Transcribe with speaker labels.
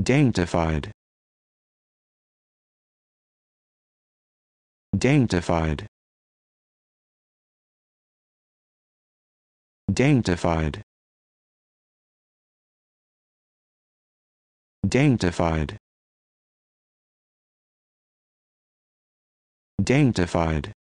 Speaker 1: Daintified. Daintified. Daintified. Daintified. Daintified.